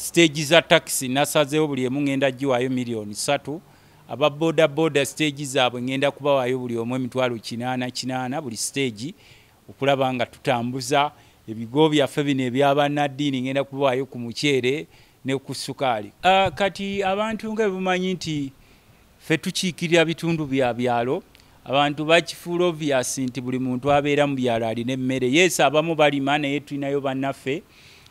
stage za taxi nasazeyo buli emungenda jiwayo milioni 3 ababoda boda stage zaabwe ngenda kuba wayo buli omwe mitwalo 88 88 buli stage okulabanga tutambuza ebigo byaffe bino ebyabanadini ngenda kuba wayo ku mucere ne kusukali uh, kati abantu nga bumanyi nti ffe tukiikirira bitundu bya byalo abantu bakifuula obvious nti buli muntu abeera mu byalo alina emmere yesi abamu balima naye tulinayo bannaffe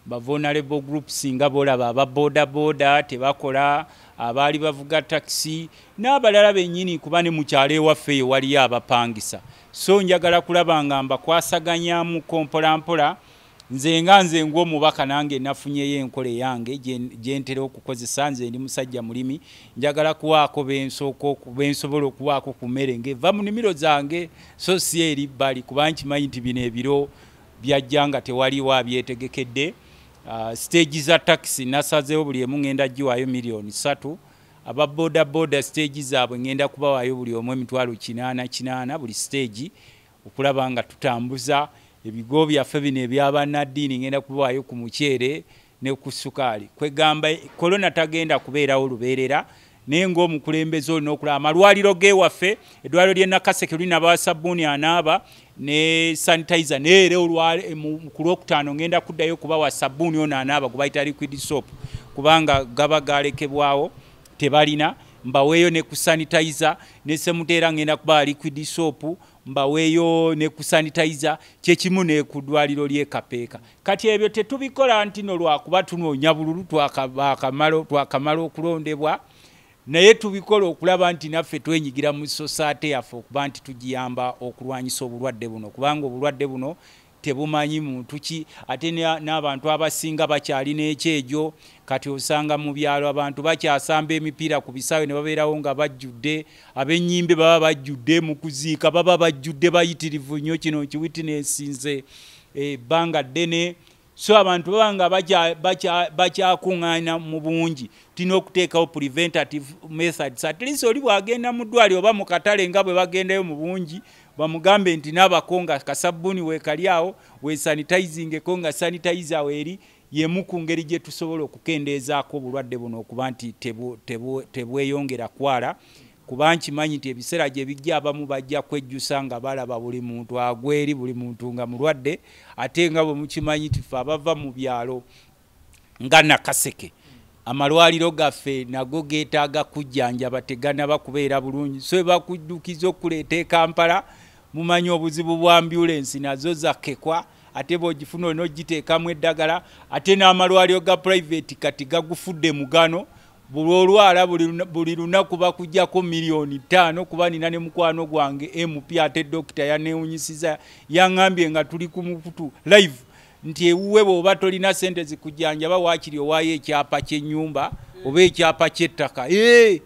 ba vulnerable groups ngabola ba boda boda tebakola abali bavuga taxi n'abalala benyini kubane mu kyale waffe waliyo abapangisa so njagala kulaba ngamba kwasaganya mu kompola mpola nze nga nze ng'omubaka nange nafunyeyo enkola yange gye ntera okukozesa nze ndi musajja mulimi njagala kuwaako bensobola okuwaako ku mmere ngeva mu nnimiro zange so si eri bbali kubanga nkimanyi nti bino ebiro byajja nga tewaliwo abyetegekedde uh, stage za taxi nasazeyo buli emu ngenda giwayo milioni satu aba boda boda stage zaabwe ngenda kubawaayo buli omu emitwalo kinaana kinaana buli stage okulaba nga tutambuza ebigo byaffe bino ebyabannaddiini ngenda kubawaayo ku mukyere ne ku sukaali kwegamba kolona tagenda kubeerawo lubeerera naye ng'omukulembeze olina okulaba amalwaliro geewaffe eddwaliro ly'e nakaseke lulina bawasabbuuni anaaba ne sanitizer ne ere olwale eh, mukulu okutano ngenda kudayo kuba wa sabuni ona anaba kubaita liquid soap kubanga gaba galekebwao tebalina mbaweyo ne kusanitizer ne semutera ngenda kuba liquid soap mbaweyo ne kusanitizer kye kimu ne kudwaliro lye kapeka kati ebyo tetubikola anti no lwa kuba tuno nyabululu twakamalo twakamalo okulondebwa naye tubikola okulaba nti naffe twenyigira mu sosaate yaffe okuba nti tugiyamba okulwanyisa obulwadde buno kubanga obulwadde buno tebumanyi muntu ki ate n'abantu abasinga bakyalina ekyejo kati osanga mu byalo abantu bakyasamba emipiira ku bisaawe ne babeerawo nga bajjudde abennyimbe baba bajjudde mu kuziika baba bajjudde bayitirivu nnyo kino kiwitinesinze ebbanga ddene eh, so abantu baba nga bakyakuŋŋaana mu bungi tulina okuteekawo preventative methods atlis oli bwagenda mu ddwali oba mu katale nga bwe bagendayo mu bungi bamugambe nti nabako nga kasabuni weekalyawo wesanitizingeko nga sanitiza weeri yemu ku ngeri gye tusobola okukendeezaako obulwadde buno okuba nti tebweyongera kwala mm. kuba nkimanyi nti ebiseera gye bijja abamu bajja kwejjusa nga balaba buli muntu agweri buli muntu nga mulwadde ate nga bwe mukimanyi tife abava mu byalo nga nakaseke amalwaliro gaffe nago getaaga kujjanjaba teganaba kubeera bulungi so ebakudukiza okuleeta ekampala mumanyi obuzibu bwa ambulensi nazo zakekwa ate bwogifuna olina ogiteekamu eddagala ate n'amalwaliro ga private kati gagufudde mugano bulwolwala buli lunaku bakujjako miliyoni ttaano kuba nina ne mukwano gwange mp ate dokita yaneewunyisiza yaŋambye nga tuli ku mukutu live nti ewuwe bweoba tolina sente zikujjanjaba waakiri owaayo ekyapa kyenyumba oba ekyapa kyettaka ee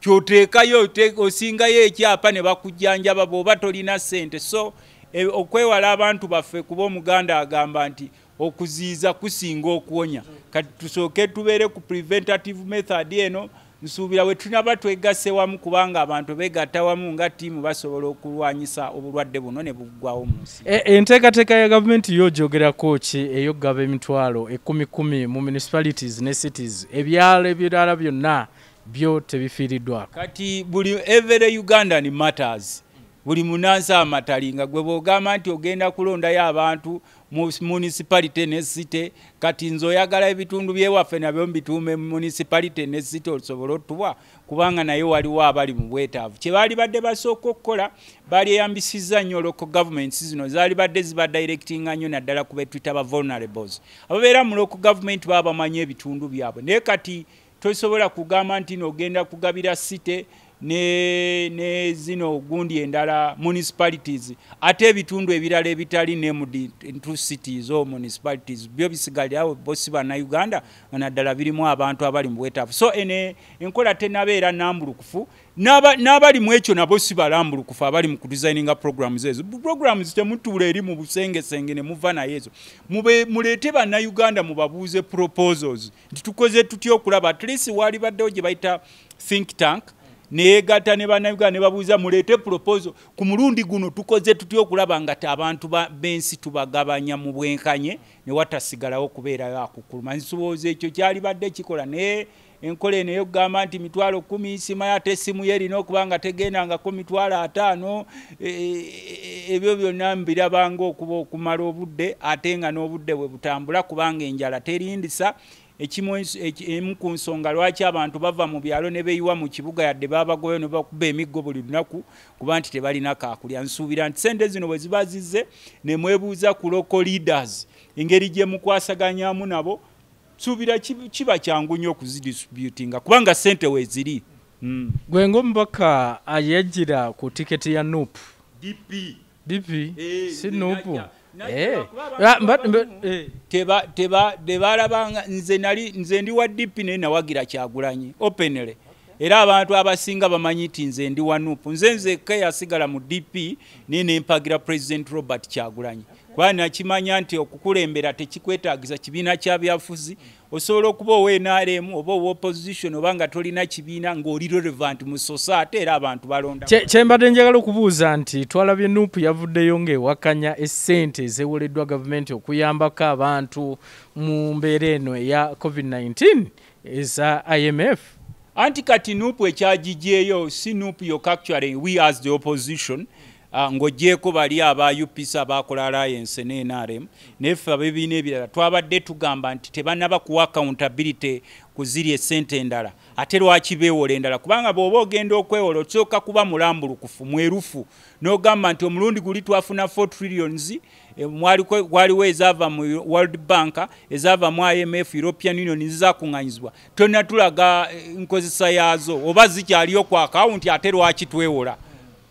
kyoteekayo osingayo ekyapa ne bakujjanjaba bweoba tolina sente so e, okwewala abantu baffe kuba omuganda agamba nti okuziiza kusinga okuwonya kati tusooke tubeere ku preventative method eno nsuubira we tunaba twegase wamu kubanga abantu begatta wamu nga ttiimu basobola okulwanyisa obulwadde buno ne buggwawo mu nsi e, e, enteekateeka ya gavumenti yo gyogerako ki eyoggaba emitwalo ekumikumi mu municipalities ne cities ebyalo ebirala byonna byo tebifiiriddwako kati buli every ugandan matters buli munansi amatali nga gwe bwogamba nti ogenda kulondayo abantu mu munisipalite ne site kati nze oyagala ebitundu byewaffe nabyo mbituume munisipalite ne site olusobole otubwa kubanga naye waliwo abali mu bwetaavu kyebaali badde basooka okukola baalyeyambisiza nnyo local gavumenti zino zaali badde zibadirectinga nnyo naddala ku betwita ba vulnerables ababeera mu local gavumenti baba bamanye ebitundu byabwe naye kati tosobola kugamba nti noogenda kugabira site ne, ne zino gundi endala municipalities ate ebitundu ebirala ebitali named into cities or municipalities byo bisigalirawo bosi bannayuganda banaddala birimu abantu abali mu bwetaafu so ene enkola tenabeera nambulukufu n'abali mu ekyo nabo si balambulukufu abali mu kudesigninga programs ezo programs temutuula eri mu busengesenge ne muva naye ezo muleete bannayuganda mubabuuze proposals nti tukoze tutya okulaba at least waalibaddewo gye bayita think tank neyegatta ne bannayuganda ne babuuza mulete proposal ku mulundi guno tukoze tutya okulaba nga ti abantu b'ensi tubagabanya mu bwenkanye newatasigalawo okubeerayo akukuluma nsubooza ekyo kyalibadde kikola naye enkola eno eyokugamba nti mitwalo kumi simayo ate simu ye erina okuba nga tegendangako mitwalo ataano e, e, e, ebyo byonna mbirabanga okuba okumala obudde ate nga n'obudde bwe butambula kubanga enjala terindisa emu ku nsonga lwaki abantu bava mu byalo ne beyiwa mu kibuga yadde babagoyo ne bakuba emiggo buli lunaku kuba nti tebalina kakulya nsuubira nti sente zino bwe ziba zize nemwebuuza ku local leaders engeri gye mukwasaganyamu nabo suubira kiba kyangu nnyo okuzidistributinga kubanga sente weziri mm. gwe ngaomubaka ayagira ku tiketi ya nupu dp dp si nupu tebalabanga nze nali nze ndi wa dp naye nawagira kyagulanyi openele era abantu abasinga bamanyi nti nze ndi wanupu nze nzeka yasigala mu dp naye nempagira president robert kyagulanyi kuba nakimanya nti okukulembera tekikwetagisa kibiina kyabyafuzi osobola okuba ownrm oba owa opposition oba nga tolina kibiina ngaoli relevant mu sosa ate era abantu balonda kyembadde njagala okubuuza nti twalabye nuupu yavuddeyo ngaewakanya essente ezeewoleddwa gavumenti okuyambako abantu mu mbeera eno eya covid-19 eza imf anti kati nupu ekyagijeeyo si nupu yok actually we as the opposition uh, ng'ogyeko bali aba upc abaakola alliance ne nrm naeffe abebiina ebirala twabadde tugamba nti tebannaba kuwa accountability kuziri esente endala ate lwaki beewola endala kubanga bwoba ogenda okwewola okusooka kuba mulambulukufu mwerufu n'ogamba nti omulundi guli twafuna 4 trillions e, waliwo ezava mu world bank ezava mu imf european union zizakuŋŋanyizibwa tonatulaga e, nkozesa yaazo oba zikyaliokw akawunti ate lwaki twewola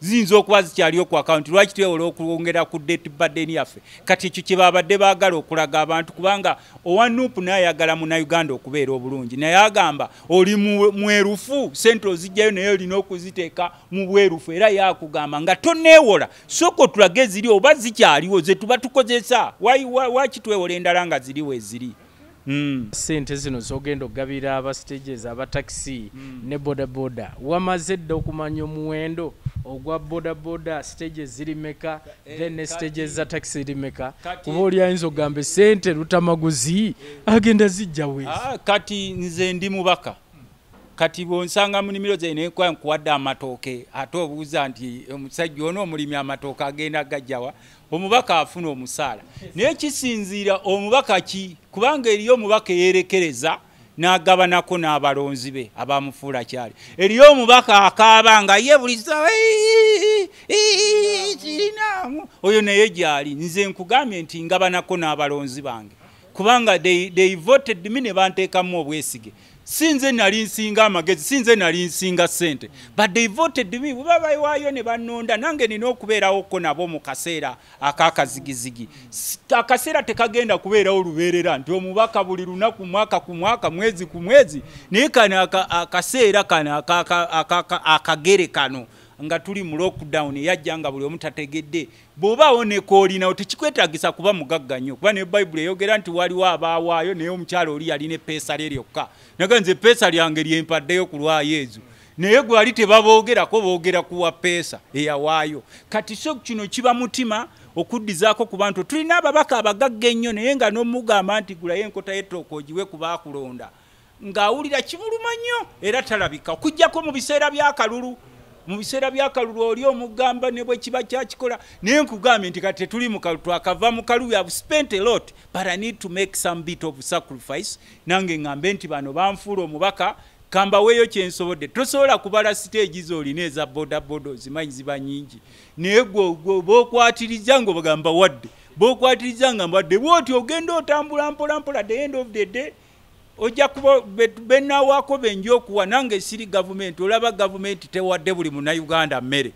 ziyinza okuba zikyali okw akawunti lwaki twewola okwongera ku deti baden yaffe kati ekyo kyebabadde baagala okulaga abantu kubanga owanup nayeyagala munauganda okubeera obulungi naye agamba oli mwerufu sente ozijjayo naye olina okuziteeka mu bwerufu era yakugamba nga tonewola soka otulage ziri oba zikyaliwo zetuba tukozesa wakitwewola endala nga ziri weziri Hmm. sente zino zogenda okugabira abastegeza abataxi hmm. ne bodaboda wamaze edda okumanya omuwendo ogwa bodaboda stage zirimeka eh, then ne stage za taxi zirimeka kuba oli ayinza okugamba esente lutamaguzi eh. agenda zijjawe ah, kati nze ndi mubaka kati bwonsanga munimiro zainenkwankuwadde amatooke ate obuuza nti omusajja ono omulimi amatooke agenda gajjawa omubaka afuna omusaala naye kisinziira omubaka ki kubanga eriyo omubaka eyerekereza n'agabanako n'abalonzi be abamufuula kyali eriyo omubaka akaaba nga ye buliza kirinamu oyo naye gyali nze nkugambye nti ngabanako n'abalonzi bange kubanga they voted me ne banteekamu obwesige sinze nali nsinga amagezi sinze nali nsinga sente butdevotedmi bweba bayiwaayo ne bannonda nange nina okubeerawoko nabo mu kaseera akakazigizigi akaseera tekagenda kubeerawo lubeerera nti omubaka buli lunaku mwaka ku mwaka mwezi ku mwezi naye kano akaseera kano akagere kano aka, aka, aka, aka, aka, aka, aka, aka, nga tuli mu lockdown yajja nga buli omu tategedde bw'obaawo nekoolinawo tekikwetagisa kuba mugagga nnyo kuba ne bayibuli eyogera nti waliwo abaawaayo naye omukyalo oli yalina epeesa lye lyokka naga nze epeesa lyange lyempaddeyo ku lwayo ezo naye gwali tebaboogerako boogera kuwa peesa eyawaayo kati so kino kiba mutima okuddizaako ku bantu tulina ababaka abagagga ennyo naye nga nomugamba nti gulayo enkota yetooko ogiwe kubakulonda ng'awulira kibuluma nnyo era talabika okugjako mu biseera byakalulu mu biseera byakalulu oli omugamba ne bwe kiba kyakikola naye nkugambye nti kati tetuli mukalutwakava mukalu yabu spent a lot but i need to make some bit of sacrifice nange ngambe nti bano banfuula omubaka kambaweeyo kyensobodde tosobola kubala siteegi zo olina eza bodaboda ozimanyi ziba nyingi naye gwe bookwatiriza ngaobagamba wadde bookwatiriza nga mbadde bwoti ogenda otambula mpolampola the end of the day ojja kuba benawaako benja okuwa nange siri gavumenti olaba gavumenti tewadde buli munauganda mmere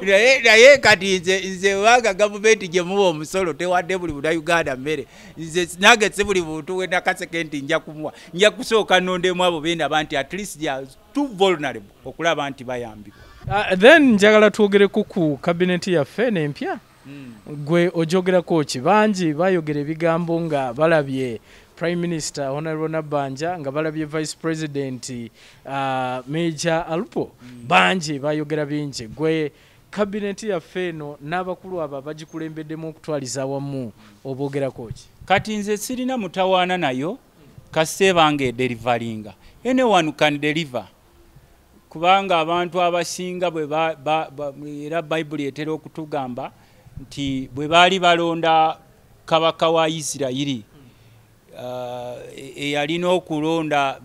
naye kati nze banga gavumenti gyemuwa omusolo tewadde buli munauganda mmere nze nange si buli muntu wenakaseke nti nja kumuwa nja kusooka nondemu abo benaba nti at least ya too vulnerable okulaba nti bayambibwa Uh, then njagala twogereku ku kabineti yaffe nempya mm. gwe ojogerako kibangi bayogera ebigambo nga balabye prime minister honorable nabanja nga balabye vice president uh, major alupo mm. banje bayogera bingi gwe kabineti yaffe eno n'abakulu abo abagikulembeddemu okutwaliza awamu obwogera koki kati nze sirina mutawaana nayo kaseebanga ederivalinga anyone can deliver kubanga abantu abasinga era bayibuli etera okutugamba nti bwe baali balonda kabaka wa isirayiri Eh, eyalina okulonda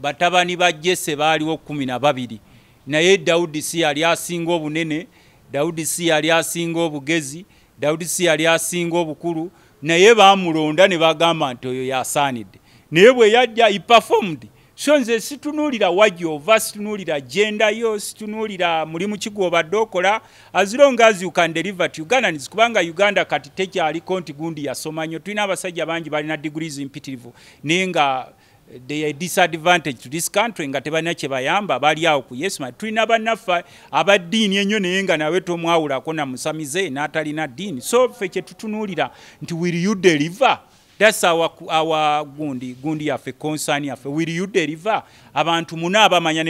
batabani ba jese baaliwo kumi na babiri naye dawudi si yali asinga obunene dawudi si yali asinga obugezi dawudi si yali asinga obukulu naye bamulonda ne bagamba nti oyo yasaanidde naye bwe yajja iperfomed e so nze situnuulira wajyova situnuulira gyendayo situnuulira mulimu kigwobadde okola azironga aziukandeliva ti ugandanis kubanga uganda kati tekyaliko nti gundi yasoma nyo tulina abasajja bangi balina degrees mpitirivu naye nga eh, they are disadvantage to this country nga tebalina kyebayamba bali awo ku yesu mai tulina bannaffe abaddiini ennyo naye nga nawe tomwawulako namusamize n'atalina ddiini so ffe kyetutunuulira nti will you deliver thats our gundi gundi yaffe concern yaffe will you deliver abantu muna abamanya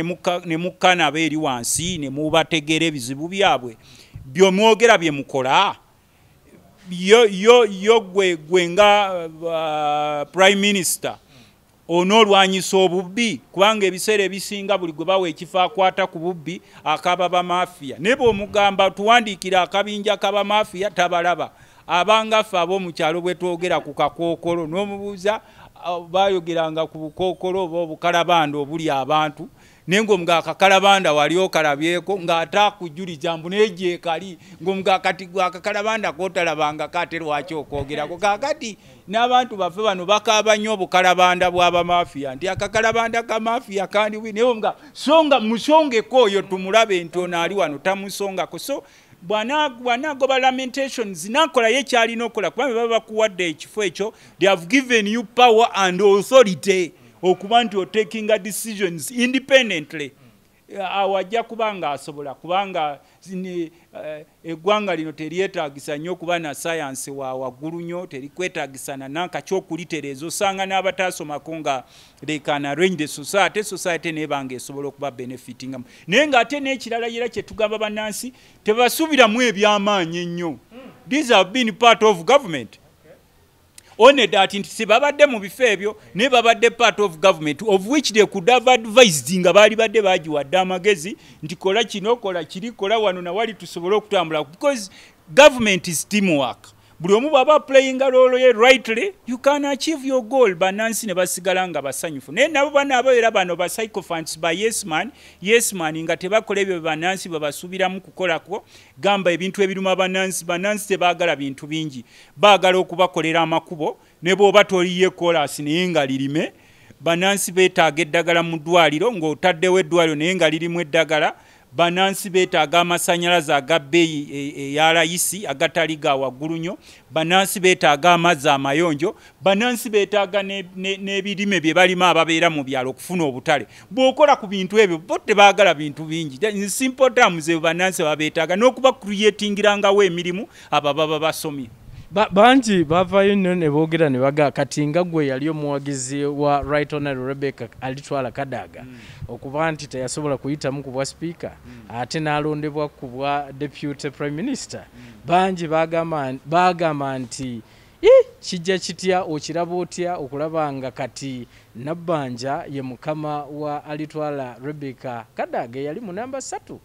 ne mukkana be eri wansi ne mubategeera ebizibu byabwe byomwogera bye mukola yo, yo, yo gwe, gwe nga uh, prime minister onoolwanyisa obubbi kubanga ebiseera ebisinga buli gwe bawa ekifo akwata ku bubbi akaba bamafiya ne bwe omugamba tuwandiikira akabinja kabamafiya tabalaba abangaffe ab'omu kyalo bwetwogera twogera ku kakookolo n'omubuuza bayogeranga ku kokokolo bo bukalabando obuli abantu nengo mga akakalabanda wali okalabyeko ng'ate jambu mbu kali ngo mga kati gwe akakalabanda kati ate kogera ko kakati n'abantu bafe bano bakaaba nnyo obukalabanda bw'abamafiya nti akakalabanda ka kandi wi nengo mga songa musongeko oyo tumulabe nti ono ali wano tamusongako so bwanagoba lamentations nakolayo ekyalina okola kuba be baba bakuwadde ekifo ekyo they have given you power and authority okuba nti otaking decisions independently Eh, awo ajja kuba nga asobola kubanga eh, eggwanga lino teryetagisa nnyo okuba na sayansi wa waggulu nnyo terikwetagisana nankaky okulitereeza osanga n'abataasomako nga lekana rangde society society nebanga esobola okuba benefitingamu naye ngaate n'ekirala yera kyetugamba bannansi tebasubiramu eby'amaanyi ennyo hmm. these have been part of government onede ati nti tebabadde mu bifo ebyo naye babadde part of government of which they could have advised nga baali badde baagiwadde amagezi nti kola kino kola kiri kola wano nawali tusobole okutambula because government is teamwork mm. buli omu bwaba playinga lolo ye rightly you can achieve your goal banansi ne basigala nga basanyufu naye nabo banaabo era bano ba psychophants ba yesman yesman nga tebakola ebyo bebanansi bwebasuubiramu kukolako gamba ebintu ebiruma banansi banansi tebaagala bintu bingi baagala okubakolera amakubo ne bwoba toliye kolasi naye nga lirime banansi betaaga eddagala mu ddwaliro ng'otaddewo eddwaliro naye nga lirimu eddagala banansi beetaaga amasanyalaze agabbeeyi eyalayisi e, e agatali ga waggulu nnyo banansi beetaaga amazzi amayonjo banansi beetaaga n'ebirime bye balimu ababeera mu byalo okufuna obutale bw'okola ku bintu ebyo bo tebaagala bintu bingi simpotamu zebo banansi babeetaaga n'okuba kuriyetingirangawo emirimu abo ababa basomye bangi bavayo nnyo ne boogera ne baga kati nga gwe yali omuwagizi wa right honorable rebecca alitwala kadaga mm. okuba nti teyasobola kuyitamu ku bwa sipiika mm. ate n'alondebwa ku bwa deputy prime minister mm. bangi baagamba nti kijja kitya okiraba otya okulaba nga kati nabbanja ye mukama wa alitwala rebecca kadaga eyali mu namba ssatu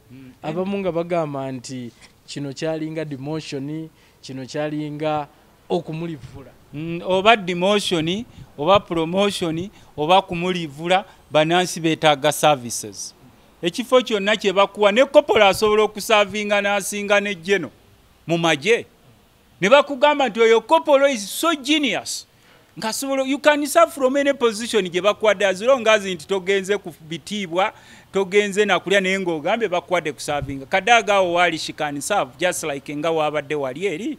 abamu nga bagamba nti kino kyalinga demotion kino kyalinga okumulivula mm, oba dimotioni oba promotioni oba kumulivula banansi betaaga services ekifo kyonna kyebakuwa ne kopola asobola okusavinga nasinga nejeno mu magye ne bakugamba nti oyo kopolo is so genius nkasobola you can serve from any position gye bakuwadde azirongazi nti togenze ku bitiibwa togenze nakulya naye ngaogambe bakwadde ku savinga kadaagaawo waali shikan serve just like nga waabadde wali eri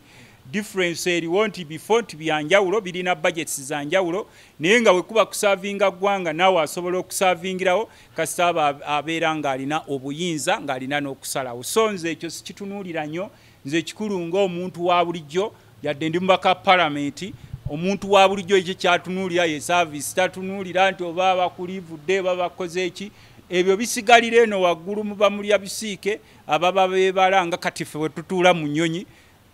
difference eriwo nti before nti byanjawulo birina budgets za njawulo naye nga wekuba kusavinga ggwanga naawe asobola okusavingirawo kasita aba abeera ng'alina obuyinza ng'alina n'okusalawo so nze ekyo sikitunuulira nnyo nze kikulu ngaomuntu wa bulijjo yadde ndi mubaka palamenti omuntu wa bulijjo ekyo kyatunuulira ye service tatunuulira nti oba abakulivudde oba bakoze eki ebyo bisigalira eno waggulu mu bamulya bisiike ababa bebala nga kati ffe we tutuula mu nnyonyi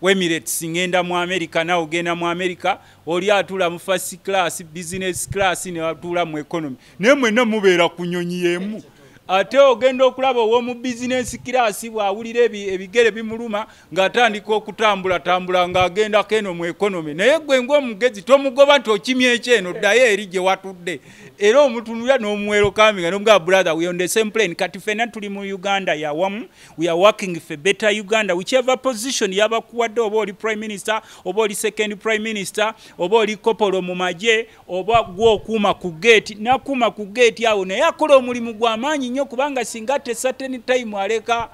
wemirates ngenda mu amerika nawe ogenda mu amerika oli atuula mu first class business class newatuula mu economy naye mwenna mubeera ku nnyonyi yemu ate ogenda okulaba ow'omu bizinensi kiraasi bw'awulira ebigere bimuluma ng'atandika okutambula tambula ng'agendako eno mu ekonome naye gwe ngaomugezi tomugoba nti okimya ekyeno ddayo eri gye watudde era omutunula n'omuwero kaminga nomugaba brother we on the same plane kati fena tuli mu uganda yawamu we are working for better uganda whichever position yabakuwadde oba oli prime minister oba oli second prime minister oba oli kopolo mu magye oba gwe okuuma ku geeti nakuuma ku geeti awo naye akola omulimu gw'amaanyi nnyo kubanga singa tesateni time aleka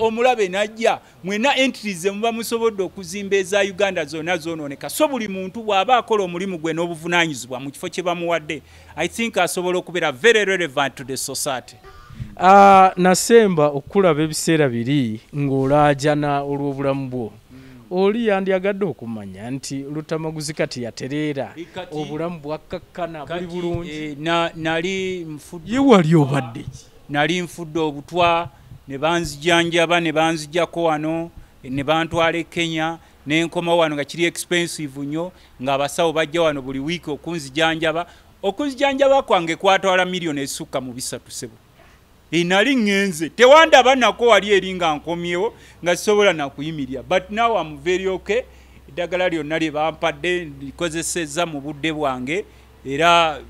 omulabe najja mwena entrize muba musobodde okuzimba eza uganda zonna zoononeka so buli muntu bw'aba akola omulimu gwe n'obuvunanyizibwa mu kifo kye bamuwadde i think asobola okubeera very relevant to the society uh, nasemba okulaba ebiseera biri ng'olaajana olw'obulamu bwo oli yandyagadde okumanya nti lutamaguzi kati yatereera obulamu bwakkakkana buli bulungiye eh, wali obadde nali nfudde obutwa ne banzijanjaba ne banzijjako wano ne bantwala e kenya nenkoma wano nga kiri expensive nnyo ngaabasawo bajja wano buli wiiki okunzijanjaba okunzijanjaba kwange kwatwala miliyoni esukka mu bisatu sebu enali eh, ŋŋenze tewandaba nako wali eri nga nkomyewo nga sobola nakuyimirya but now amuveryoke eddagala lyonna lye bampadde ndikozeseza mu budde bwange era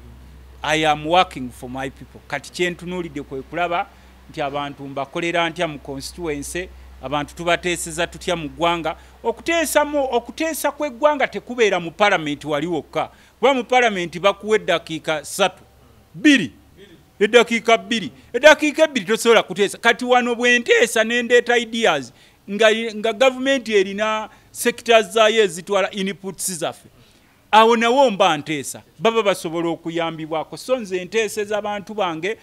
i am working for my people kati kyentunuulidde kwe kulaba nti abantu mbakolera ntya mu constituency abantu tubateeseza tutya mu ggwanga okuteesamu okuteesa kweggwanga tekubeera mu palamenti wali wokka kuba mu palamenti bakuwa eddakiika ssatu bbiri edakiika bbiri edakiika ebbiri tosobola kuteesa kati wano bwenteesa nendeeta ideas nga, nga gavumenti erina sectors zayo ezitwala inputs zaffe awo nawo mba nteesa baba basobola okuyambibwako so nze nteeseza bantu bange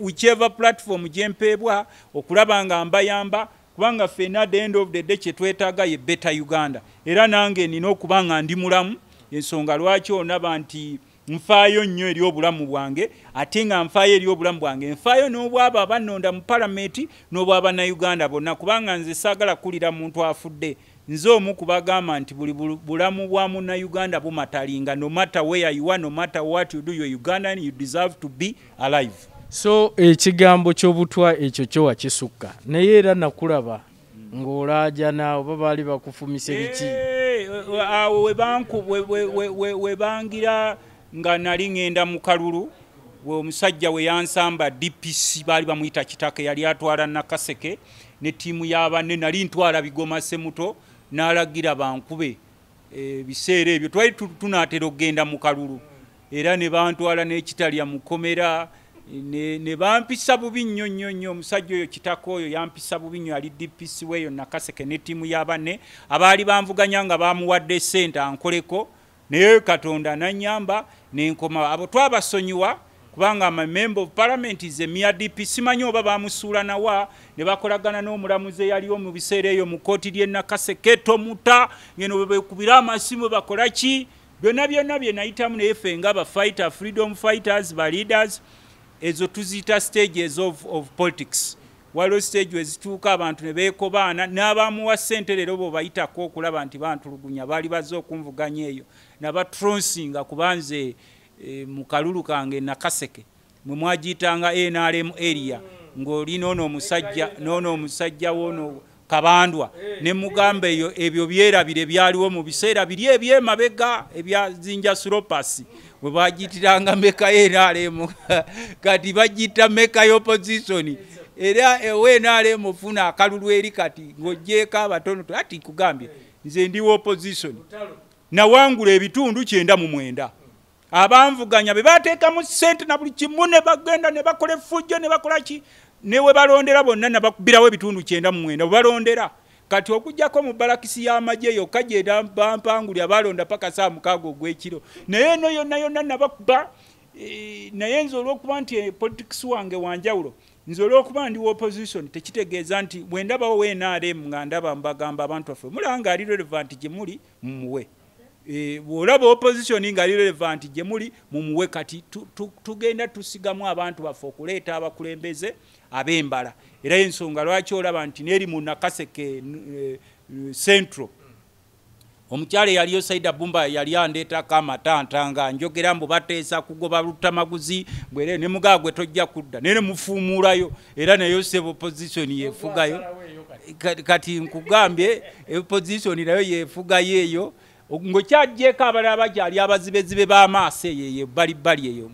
wicheva platform gyempeebwa okulaba nga mbayamba kubanga fena the end of the day kyetwetaaga ye better uganda era nange nina okuba nga ndi mulamu ensonga lwaki onaba nti nfaayo nnyo eri obulamu bwange ate nga nfaayo eri obulamu bwange nfaayo n'obwabo abannonda mu palamenti uganda bonna kubanga nze saagala kulira muntu afudde nze omu kubagamba nti buli bulamu bwa munnayuganda bumatalinga no matter where you are no matter what you do you ugandan you deserve to be alive so ekigambo ky'obutwa ekyo kyowa kisukka naye era nakulaba ng'olaajana oba baali bakufumise biki awo webangira nga nali ngenda mu kalulu we omusajja we yansamba dpc baali bamuyita kitaka yali atwala nakaseke ne tiimu yabanne nali ntwala bigoma semuto n'alagira bankube ebiseera ebyo twali tunatera okgenda mu kalulu era ne bantwala n'ekitalya mukomera ne bampisa bubi nnyo nnyo nnyo omusajja oyo kitaka oyo yampisa bubi nnyo ali dpc weyo nakaseke ne tiimu yabanne abaali banvuganya nga bamuwadde esente ankoleko naye katonda nanyamba nenkoma abo twabasonyiwa kubanga ama member of parliament is a mere dp simanyi oba bamusuula nawa ne bakolagana n'omulamuzi eyaliwo mu biseera eyo mu kooti lye nakaseketo muta ngeno bekubira amasimu bakolaki byonna byonna byenayitamu naye ffe nga bafighter freedom fighters ba leaders ezo tuziyita stages of, of politics waliwo stage wezituuka abantu ne beekobaana n'abamuwa ssente leero bwe bayitako okulaba nti bantulugunya baali bazze okunvuganya eyo nabatronsinga kubanze e, mukalulu kange nakaseke mwemwagiyitanga enrm area ngaoli nono omusajja nono omusajja wono kabandwa eh. ne mugamba eyo ebyo byerabire byaliwo mu biseera biri ebyemabega ebya zinja suropasi we bagitiranga meka enaremu kati bagita meka yopositioni era ewe enaremu funa akalulu eri kati ng'ojeeko abatonoto ati kugambye nze ndiwo opositioni nawangula ebitundu kyenda mu mwenda abanvuganya be bateekamu sente na buli kimu ne bagenda ne bakola efujjo ne bakola ki newe balondera bonna nabakubirawo ebitundu kyenda mu mwenda webalondera kati okujjako mu balakisi y'amajye yokka gyeda bampangulya balonda paka saa mukaago ogw'ekiro naye no yonna yonna nabakuba e, naye nze olwokuba nti eh, politics wange wanjawulo nze olwokuba ndi opposition tekitegeeza nti bwendabawo wenaare nga ndaba mbagamba abantu baffe mulanga ali relevant gye muli mumuwe mm. bwolaba eh, opositioni nga relevant gyemuli mumuwe kati tugenda tusigamu abantu baffe okuleeta abakulembeze abembala era ensonga lwaki olaba nti neri munakaseke eh, eh, central omukyala eyaliyo saida bumba yali andeetako amatanta nga njogera mbu bateesa kugoba lutamaguzi bwere ne mugaa gwe tojja kudda nene mufuumuulayo era nayo seva opositioni yeefugayo kati nkugambye opositioni nayo yeefugayo eyo ng'okyaggyeeko abalala bakyali abazibezibe b'amaaso eyo eyo balibali eyo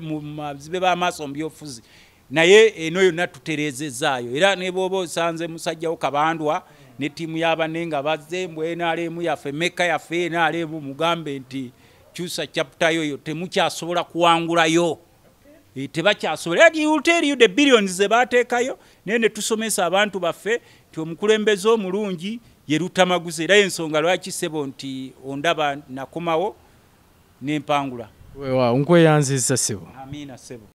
mumazibe b'amaaso mubyofuzi naye eno yonna tuterezezaayo era ne bwoba osanze musajjawo kabandwa ne ttiimu y'abanne nga bazze mbu enaalaemu yaffe mekka yaffe enaalaemu mugambe nti kyusa chapta yoyo temukyasobola kuwangulayo e, tebakyasobola era giuteeriyo the billions ze baateekayo naye ne tusomesa abantu baffe nti omukulembeze omulungi yerutamaguze era ensonga lwaki sebo nti ondaba nakomawo nempangula wewa nkweyanziza sebo amina sebo